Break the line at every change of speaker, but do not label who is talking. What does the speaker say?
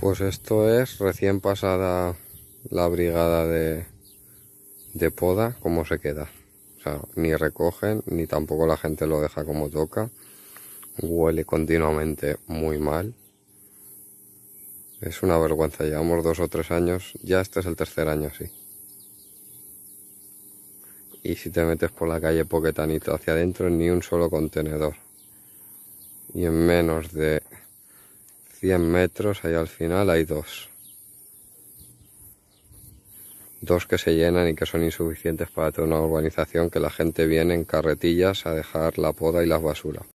Pues esto es recién pasada la brigada de, de poda, como se queda. O sea, ni recogen, ni tampoco la gente lo deja como toca. Huele continuamente muy mal. Es una vergüenza, llevamos dos o tres años, ya este es el tercer año así. Y si te metes por la calle Poquetanito hacia adentro, ni un solo contenedor. Y en menos de 100 metros, ahí al final hay dos. Dos que se llenan y que son insuficientes para toda una urbanización que la gente viene en carretillas a dejar la poda y las basuras.